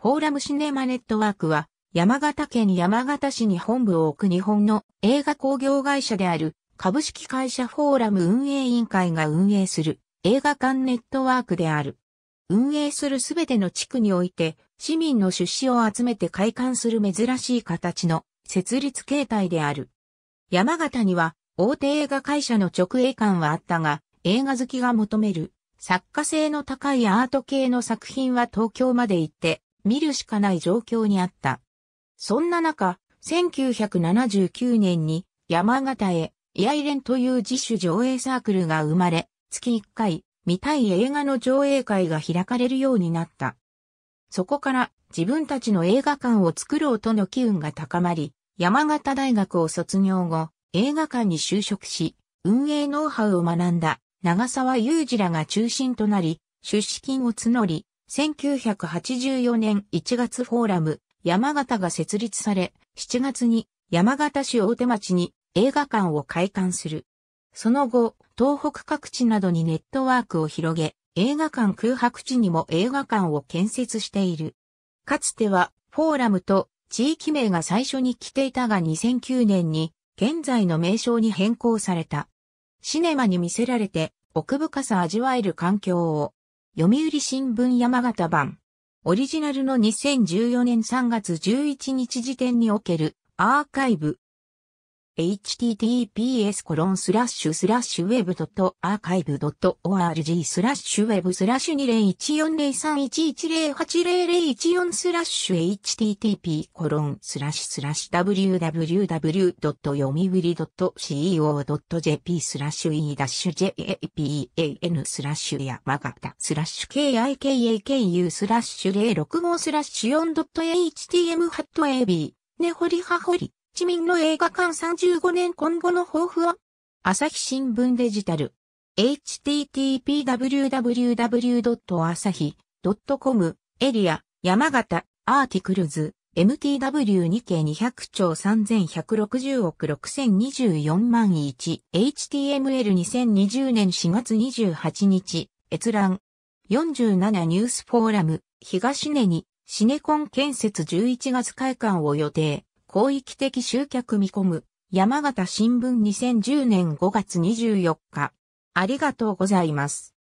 フォーラムシネマネットワークは、山形県山形市に本部を置く日本の映画工業会社である株式会社フォーラム運営委員会が運営する映画館ネットワークである。運営するすべての地区において市民の出資を集めて開館する珍しい形の設立形態である。山形には大手映画会社の直営館はあったが映画好きが求める作家性の高いアート系の作品は東京まで行って見るしかない状況にあった。そんな中、1979年に山形へ、エアイレンという自主上映サークルが生まれ、月1回、見たい映画の上映会が開かれるようになった。そこから自分たちの映画館を作ろうとの機運が高まり、山形大学を卒業後、映画館に就職し、運営ノウハウを学んだ長沢裕二らが中心となり、出資金を募り、1984年1月フォーラム、山形が設立され、7月に山形市大手町に映画館を開館する。その後、東北各地などにネットワークを広げ、映画館空白地にも映画館を建設している。かつては、フォーラムと地域名が最初に来ていたが2009年に、現在の名称に変更された。シネマに見せられて、奥深さ味わえる環境を、読売新聞山形版。オリジナルの2014年3月11日時点におけるアーカイブ https コロンスラッシュスラッシュウェブドットアーカイブドット org スラッシュウェブスラッシュ20140311080014スラッシュ http コロンスラッシュスラッシュ www ドット読み売りドット co ドット jp スラッシュ e ダッシュ japan スラッシュやまがたスラッシュ kikaku スラッシュ065スラッシュ 4.htm ハット ab ねほりはほり市民の映画館35年今後の抱負は朝日新聞デジタル http://www.asahi.com エリア山形アーティクルズ MTW2 系200兆3160億6024万 1HTML2020 年4月28日閲覧47ニュースフォーラム東根にシネコン建設11月開館を予定広域的集客見込む、山形新聞2010年5月24日。ありがとうございます。